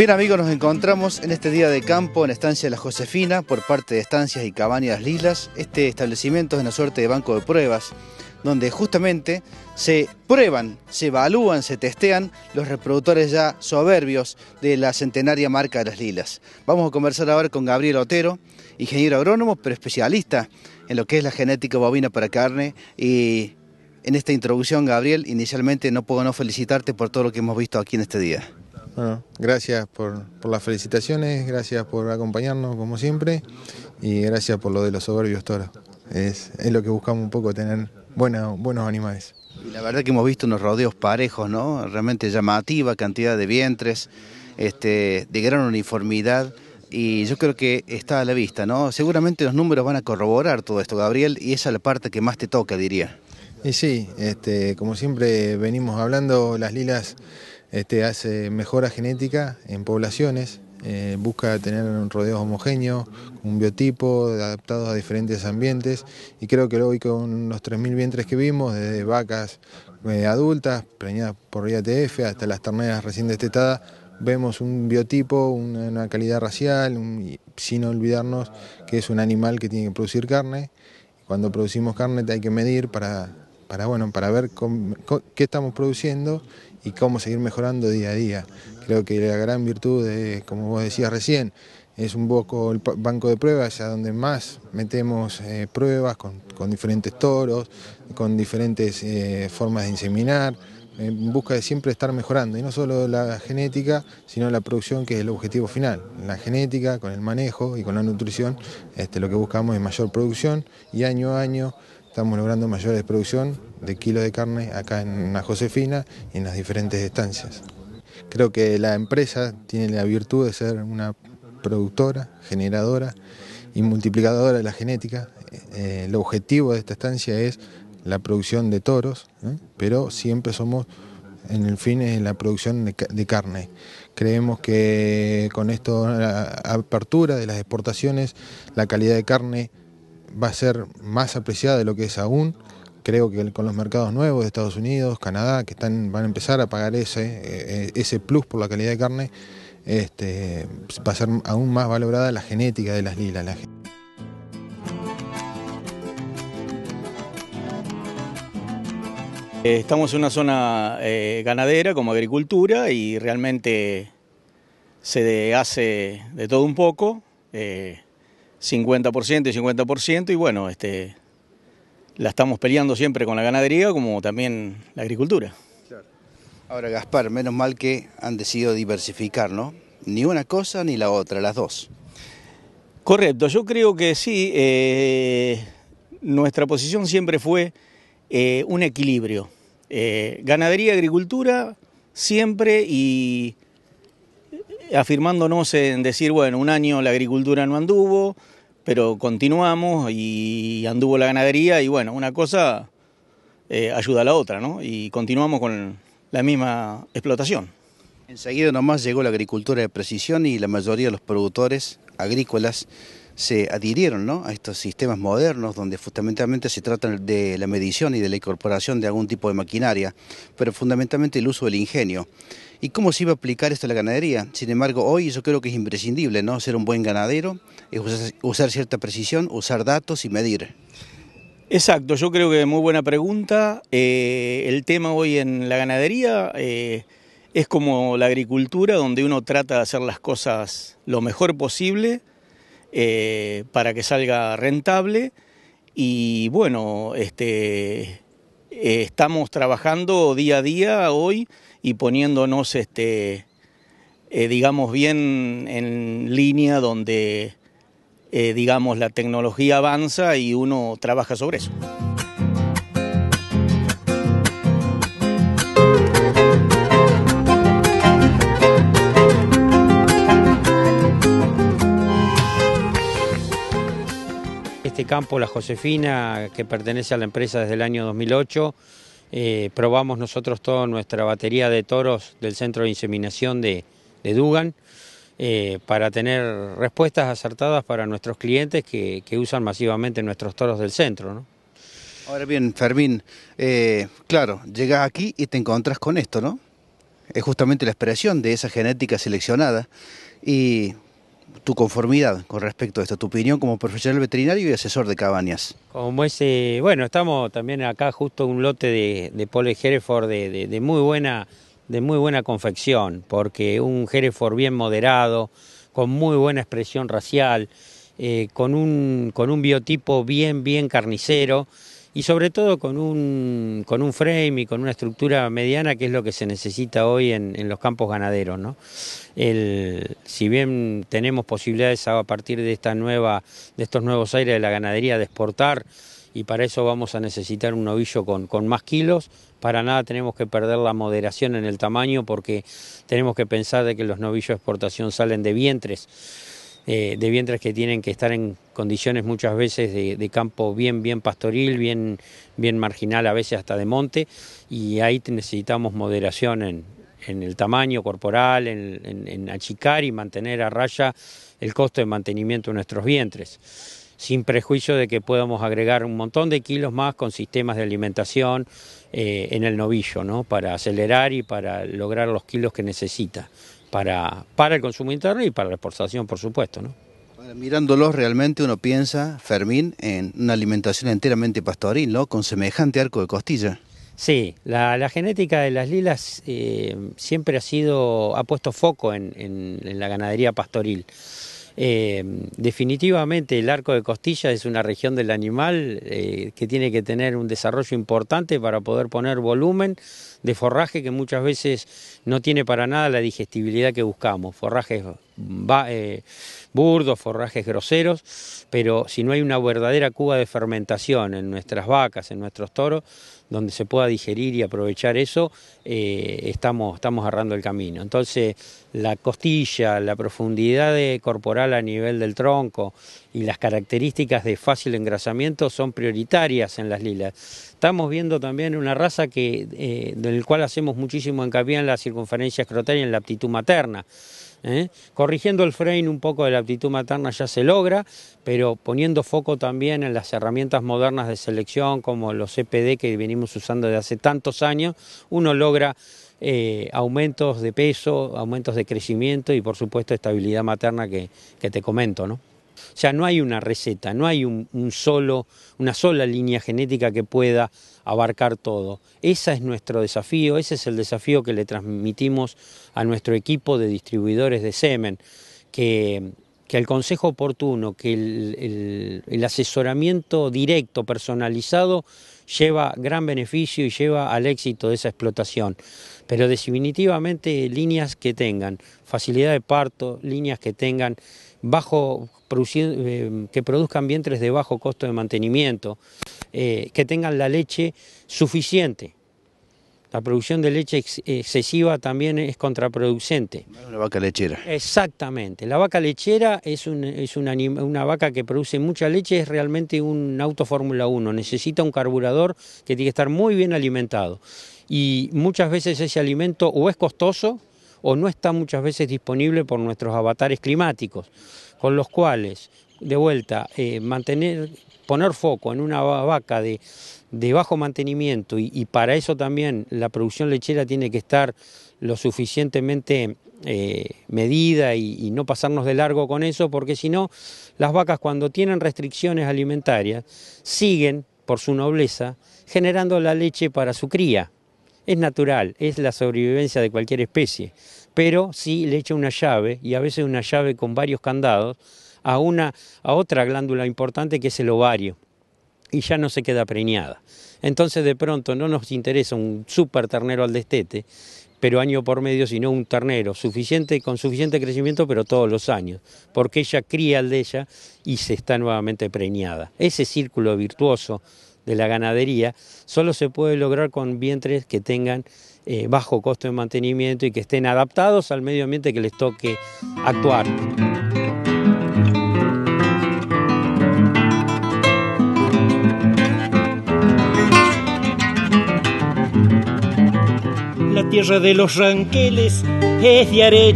Bien amigos, nos encontramos en este día de campo en Estancia La Josefina por parte de Estancias y Cabañas Lilas. Este establecimiento es una suerte de banco de pruebas donde justamente se prueban, se evalúan, se testean los reproductores ya soberbios de la centenaria marca de las lilas. Vamos a conversar ahora con Gabriel Otero, ingeniero agrónomo, pero especialista en lo que es la genética bovina para carne y en esta introducción, Gabriel, inicialmente no puedo no felicitarte por todo lo que hemos visto aquí en este día. Bueno, ah. gracias por, las felicitaciones, gracias por acompañarnos como siempre y gracias por lo de los soberbios toros. Es, es lo que buscamos un poco, tener buenos animales. la verdad que hemos visto unos rodeos parejos, ¿no? Realmente llamativa cantidad de vientres, este, de gran uniformidad y yo creo que está a la vista, ¿no? Seguramente los números van a corroborar todo esto, Gabriel, y esa es la parte que más te toca, diría. Y sí, este, como siempre venimos hablando, las lilas este, hace mejora genética en poblaciones, eh, busca tener un rodeo homogéneo, un biotipo adaptado a diferentes ambientes y creo que hoy con los 3.000 vientres que vimos, desde vacas eh, adultas, preñadas por IATF hasta las terneras recién destetadas, vemos un biotipo, una, calidad racial, sin olvidarnos que es un animal que tiene que producir carne. Cuando producimos carne hay que medir para para, bueno, para ver qué estamos produciendo y cómo seguir mejorando día a día. Creo que la gran virtud, como vos decías recién, es un poco el banco de pruebas, ya donde más metemos eh, pruebas con, diferentes toros, con diferentes eh, formas de inseminar, en busca de siempre estar mejorando, y no solo la genética, sino la producción, que es el objetivo final. La genética, con el manejo y con la nutrición, este, lo que buscamos es mayor producción y año a año estamos logrando mayores producción de kilos de carne acá en la Josefina y en las diferentes estancias. Creo que la empresa tiene la virtud de ser una productora, generadora y multiplicadora de la genética. Eh, el objetivo de esta estancia es la producción de toros, pero siempre somos en el fin es la producción de, de, carne. Creemos que con esto, la apertura de las exportaciones, la calidad de carne va a ser más apreciada de lo que es aún. Creo que con los mercados nuevos de Estados Unidos, Canadá, que están, van a empezar a pagar ese, eh, ese plus por la calidad de carne, este, va a ser aún más valorada la genética de las lilas. Eh, estamos en una zona eh, ganadera como agricultura y realmente se hace de todo un poco. 50% y 50%, y bueno, este, la estamos peleando siempre con la ganadería como también la agricultura. Ahora, Gaspar, menos mal que han decidido diversificar, ¿no? Ni una cosa ni la otra, las dos. Correcto, yo creo que sí, eh, nuestra posición siempre fue eh, un equilibrio. Eh, ganadería, agricultura, siempre y afirmándonos en decir, bueno, un año la agricultura no anduvo, pero continuamos y anduvo la ganadería y bueno, una cosa eh, ayuda a la otra, ¿no? Y continuamos con la misma explotación. Enseguida nomás llegó la agricultura de precisión y la mayoría de los productores agrícolas se adhirieron a estos sistemas modernos donde fundamentalmente se trata de la medición y de la incorporación de algún tipo de maquinaria, pero fundamentalmente el uso del ingenio. ¿Y cómo se iba a aplicar esto a la ganadería? Sin embargo, hoy yo creo que es imprescindible ¿no? ser un buen ganadero, es usar, cierta precisión, usar datos y medir. Exacto, yo creo que muy buena pregunta. Eh, el tema hoy en la ganadería eh, es como la agricultura, donde uno trata de hacer las cosas lo mejor posible eh, para que salga rentable y bueno, este, eh, estamos trabajando día a día hoy y poniéndonos, este, eh, digamos, bien en línea donde, digamos, la tecnología avanza y uno trabaja sobre eso. Este campo, la Josefina, que pertenece a la empresa desde el año 2008, eh, probamos nosotros toda nuestra batería de toros del centro de inseminación de, Dugan eh, para tener respuestas acertadas para nuestros clientes que, usan masivamente nuestros toros del centro. Ahora bien, Fermín, eh, claro, llegas aquí y te encontrás con esto, ¿no? Es justamente la expresión de esa genética seleccionada y tu conformidad con respecto a esto, tu opinión como profesional veterinario y asesor de cabañas. Como ese, eh, bueno, estamos también acá justo un lote de, de Pole Hereford de, muy buena, de muy buena confección, porque un Hereford bien moderado, con muy buena expresión racial, eh, con, un, con un biotipo bien, bien carnicero y sobre todo con un, con un frame y con una estructura mediana que es lo que se necesita hoy en, los campos ganaderos. El, si bien tenemos posibilidades a partir de, esta nueva, de estos nuevos aires de la ganadería de exportar y para eso vamos a necesitar un novillo con, con más kilos, para nada tenemos que perder la moderación en el tamaño porque tenemos que pensar de que los novillos de exportación salen de vientres eh, de vientres que tienen que estar en condiciones muchas veces de, campo bien, bien pastoril, bien, bien marginal, a veces hasta de monte, y ahí necesitamos moderación en, el tamaño corporal, en, achicar y mantener a raya el costo de mantenimiento de nuestros vientres sin prejuicio de que podamos agregar un montón de kilos más con sistemas de alimentación eh, en el novillo, ¿no? Para acelerar y para lograr los kilos que necesita para, para el consumo interno y para la exportación, por supuesto. ¿no? Mirándolos realmente uno piensa, Fermín, en una alimentación enteramente pastoril, ¿no? Con semejante arco de costilla. Sí, la, genética de las lilas eh, siempre ha sido, ha puesto foco en, en, en la ganadería pastoril. Eh, definitivamente el arco de costilla es una región del animal eh, que tiene que tener un desarrollo importante para poder poner volumen de forraje que muchas veces no tiene para nada la digestibilidad que buscamos. Forrajes eh, burdos, forrajes groseros, pero si no hay una verdadera cuba de fermentación en nuestras vacas, en nuestros toros, donde se pueda digerir y aprovechar eso, eh, estamos, estamos agarrando el camino. Entonces, la costilla, la profundidad corporal a nivel del tronco y las características de fácil engrasamiento son prioritarias en las lilas. Estamos viendo también una raza que, eh, del cual hacemos muchísimo hincapié en la circunferencia escrotal y en la aptitud materna. ¿eh? Corrigiendo el frame un poco de la aptitud materna ya se logra, pero poniendo foco también en las herramientas modernas de selección como los CPD e que venimos usando desde hace tantos años, uno logra eh, aumentos de peso, aumentos de crecimiento y por supuesto estabilidad materna que, te comento, ¿no? O sea, no hay una receta, no hay un, solo, una sola línea genética que pueda abarcar todo. Ese es nuestro desafío, ese es el desafío que le transmitimos a nuestro equipo de distribuidores de semen, que, que el consejo oportuno, que el asesoramiento directo, personalizado, lleva gran beneficio y lleva al éxito de esa explotación. Pero definitivamente líneas que tengan facilidad de parto, líneas que tengan bajo, eh, que produzcan vientres de bajo costo de mantenimiento, eh, que tengan la leche suficiente. La producción de leche excesiva también es contraproducente. La vaca lechera. Exactamente. La vaca lechera es, un, es una vaca que produce mucha leche, es realmente un auto Fórmula 1. Necesita un carburador que tiene que estar muy bien alimentado. Y muchas veces ese alimento o es costoso, o no está muchas veces disponible por nuestros avatares climáticos, con los cuales, de vuelta, eh, mantener, poner foco en una vaca de, bajo mantenimiento y, para eso también la producción lechera tiene que estar lo suficientemente eh, medida y no pasarnos de largo con eso, porque si no, las vacas cuando tienen restricciones alimentarias siguen, por su nobleza, generando la leche para su cría. Es natural, es la sobrevivencia de cualquier especie, pero sí le echa una llave y a veces una llave con varios candados a, una, a otra glándula importante que es el ovario y ya no se queda preñada. Entonces de pronto no nos interesa un super ternero al destete, pero año por medio, sino un ternero, suficiente, con suficiente crecimiento, pero todos los años, porque ella cría al de ella y se está nuevamente preñada. Ese círculo virtuoso de la ganadería, solo se puede lograr con vientres que tengan eh, bajo costo de mantenimiento y que estén adaptados al medio ambiente que les toque actuar. La tierra de los ranqueles es de arena.